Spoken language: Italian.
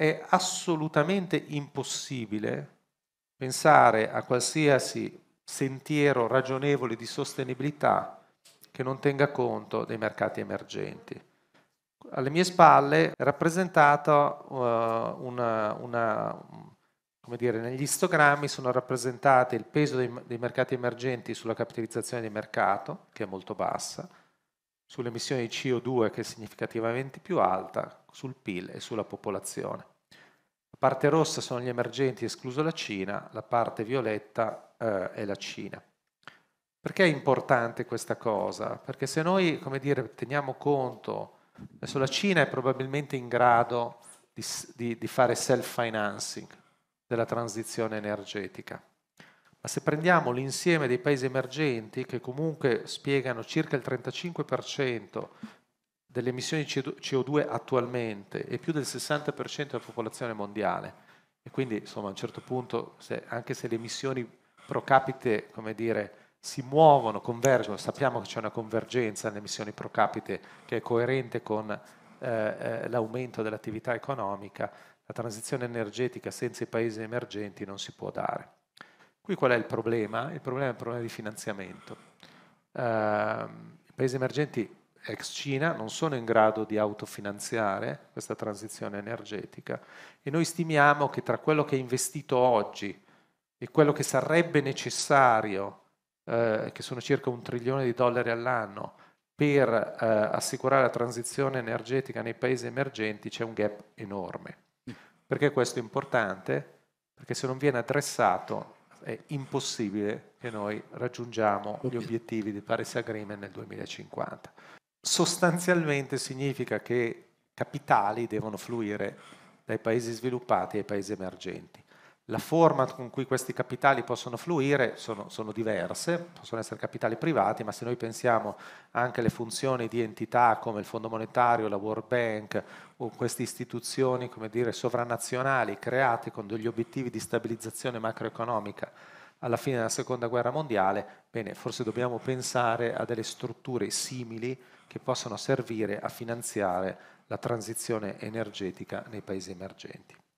è assolutamente impossibile pensare a qualsiasi sentiero ragionevole di sostenibilità che non tenga conto dei mercati emergenti. Alle mie spalle è rappresentata uh, una, una, come dire, negli istogrammi sono rappresentate il peso dei, dei mercati emergenti sulla capitalizzazione di mercato, che è molto bassa, sull'emissione di CO2 che è significativamente più alta, sul PIL e sulla popolazione. La parte rossa sono gli emergenti, escluso la Cina, la parte violetta eh, è la Cina. Perché è importante questa cosa? Perché se noi, come dire, teniamo conto, adesso la Cina è probabilmente in grado di, di, di fare self-financing della transizione energetica ma se prendiamo l'insieme dei paesi emergenti, che comunque spiegano circa il 35% delle emissioni di CO2 attualmente e più del 60% della popolazione mondiale, e quindi insomma a un certo punto, se, anche se le emissioni pro capite, come dire, si muovono, convergono, sappiamo che c'è una convergenza nelle emissioni pro capite che è coerente con eh, eh l'aumento dell'attività economica, la transizione energetica senza i paesi emergenti non si può dare. Qui qual è il problema? Il problema è il problema di finanziamento. Uh, I paesi emergenti ex Cina non sono in grado di autofinanziare questa transizione energetica e noi stimiamo che tra quello che è investito oggi e quello che sarebbe necessario, eh, che sono circa un trilione di dollari all'anno, per eh, assicurare la transizione energetica nei paesi emergenti c'è un gap enorme. Mm. Perché questo è importante? Perché se non viene adressato è impossibile che noi raggiungiamo gli obiettivi di Paris Agreement nel 2050. Sostanzialmente significa che capitali devono fluire dai paesi sviluppati ai paesi emergenti. La forma con cui questi capitali possono fluire sono, sono, diverse, possono essere capitali privati, ma se noi pensiamo anche alle funzioni di entità come il Fondo Monetario, la World Bank o queste istituzioni come dire, sovranazionali create con degli obiettivi di stabilizzazione macroeconomica alla fine della Seconda Guerra Mondiale, bene, forse dobbiamo pensare a delle strutture simili che possono servire a finanziare la transizione energetica nei paesi emergenti.